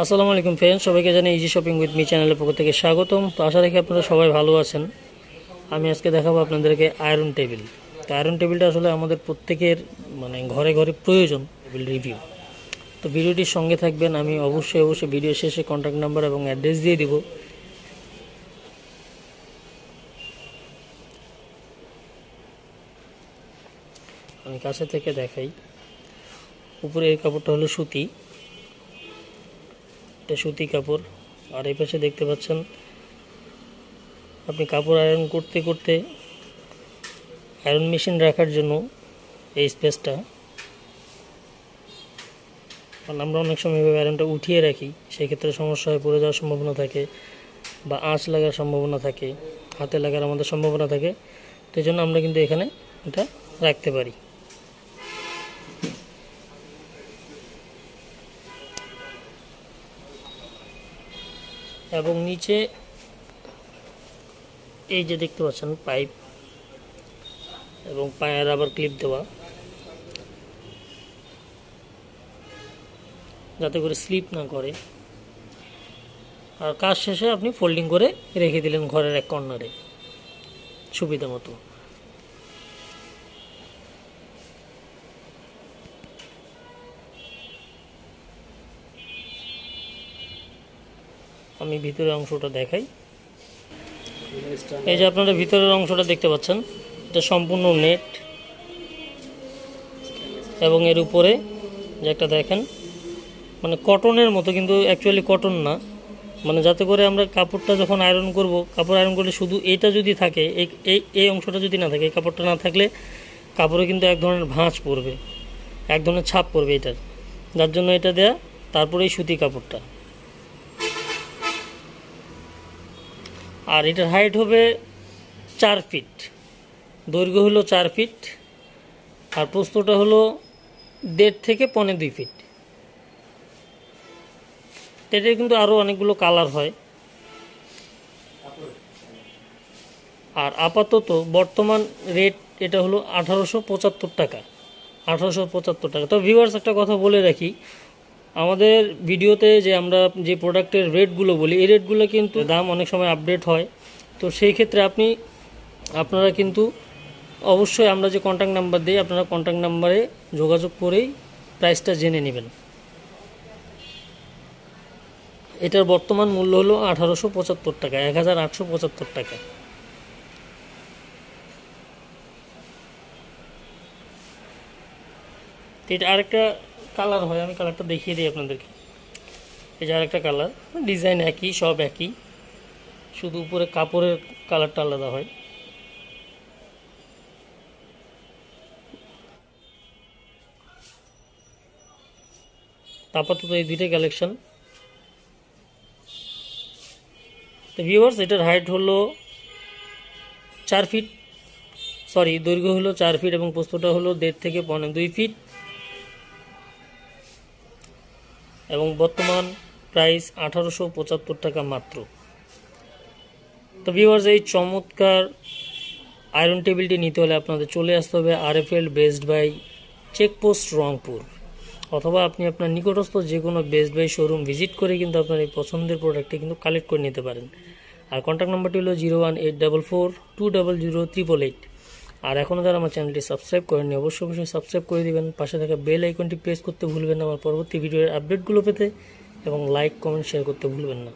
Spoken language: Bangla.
আসসালামু আলাইকুম ফ্রেন্ড সবাইকে জানি ইজি শপিং উইথ মি চ্যানেলের পক্ষ থেকে স্বাগতম তো আশা রাখি আপনারা সবাই ভালো আছেন আমি আজকে দেখাবো আপনাদেরকে আয়রন টেবিল তো আয়রন টেবিলটা আসলে আমাদের প্রত্যেকের মানে ঘরে ঘরে প্রয়োজন টেবিল রিভিউ তো ভিডিওটির সঙ্গে থাকবেন আমি অবশ্যই অবশ্যই ভিডিও শেষে কন্ট্যাক্ট নাম্বার এবং অ্যাড্রেস দিয়ে দিব আমি কাছে থেকে দেখাই উপরে এই কাপড়টা হলো সুতি এটা সুতি কাপড় আর এই পাশে দেখতে পাচ্ছেন আপনি কাপড় আয়রন করতে করতে আয়রন মেশিন রাখার জন্য এই স্পেসটা কারণ আমরা অনেক সময় এভাবে আয়রনটা উঠিয়ে রাখি সেক্ষেত্রে সমস্যা হয় পড়ে যাওয়ার সম্ভাবনা থাকে বা আঁচ লাগার সম্ভাবনা থাকে হাতে লাগার আমাদের সম্ভাবনা থাকে তো জন্য আমরা কিন্তু এখানে এটা রাখতে পারি এবং নিচে এই যে দেখতে পাচ্ছেন পাইপ এবং পায়ের আবার ক্লিপ দেওয়া যাতে করে স্লিপ না করে আর কাজ শেষে আপনি ফোল্ডিং করে রেখে দিলেন ঘরের এক কর্নারে সুবিধা মতো আমি ভিতরের অংশটা দেখাই এই যে আপনারা ভিতরের অংশটা দেখতে পাচ্ছেন এটা সম্পূর্ণ নেট এবং এর উপরে যে একটা দেখেন মানে কটনের মতো কিন্তু অ্যাকচুয়ালি কটন না মানে যাতে করে আমরা কাপড়টা যখন আয়রন করব কাপড় আয়রন করলে শুধু এটা যদি থাকে এই এই অংশটা যদি না থাকে এই কাপড়টা না থাকলে কাপড়ে কিন্তু এক ধরনের ভাঁজ পড়বে এক ধরনের ছাপ পড়বে এটার যার জন্য এটা দেয়া তারপরে এই সুতি কাপড়টা আর এটার হাইট হবে চার ফিট দৈর্ঘ্য হলো চার ফিট আর প্রস্তটা হলো দেড় থেকে পনেরো দুই ফিট এটার কিন্তু আরও অনেকগুলো কালার হয় আর আপাতত বর্তমান রেট এটা হলো আঠারোশো টাকা আঠারোশো টাকা তো ভিউয়ার্স একটা কথা বলে রাখি আমাদের ভিডিওতে যে আমরা যে প্রোডাক্টের রেটগুলো বলি এই রেটগুলো কিন্তু দাম অনেক সময় আপডেট হয় তো সেই ক্ষেত্রে আপনি আপনারা কিন্তু অবশ্যই আমরা যে কন্ট্যাক্ট নাম্বার দিই আপনারা কন্ট্যাক্ট নাম্বারে যোগাযোগ করেই প্রাইসটা জেনে নেবেন এটার বর্তমান মূল্য হলো আঠারোশো পঁচাত্তর টাকা এক হাজার আটশো পঁচাত্তর টাকা এটা আরেকটা কালার হয় আমি কালারটা দেখিয়ে দিই আপনাদেরকে এই যে আরেকটা কালার ডিজাইন একই সব একই শুধু উপরে কাপড়ের কালারটা আলাদা হয় আপাতত এই দুইটাই কালেকশন তো ভিউয়ার্স এটার হাইট হলো চার ফিট সরি দৈর্ঘ্য হলো চার ফিট এবং পোস্তটা হলো দেড় থেকে পনেরো দুই ফিট এবং বর্তমান প্রাইস আঠারোশো পঁচাত্তর টাকা মাত্র তো ভিওয়ার্স এই চমৎকার আয়রন টেবিলটি নিতে হলে আপনাদের চলে আসতে হবে RFL best buy checkpost Rangpur অথবা আপনি আপনার নিকটস্থ যে কোনো বেস্ট বাই শোরুম ভিজিট করে কিন্তু আপনার এই পছন্দের প্রোডাক্টটি কিন্তু কালেক্ট করে নিতে পারেন আর কন্ট্যাক্ট নাম্বারটি হলো zero one eight double four two double zero triple eight আর এখনও যারা আমার চ্যানেলটি সাবস্ক্রাইব করেননি অবশ্যই অবশ্যই সাবস্ক্রাইব করে দিবেন পাশে থাকা বেল আইকনটি প্রেস করতে ভুলবেন না আমার পরবর্তী ভিডিওর আপডেটগুলো পেতে এবং লাইক কমেন্ট শেয়ার করতে ভুলবেন না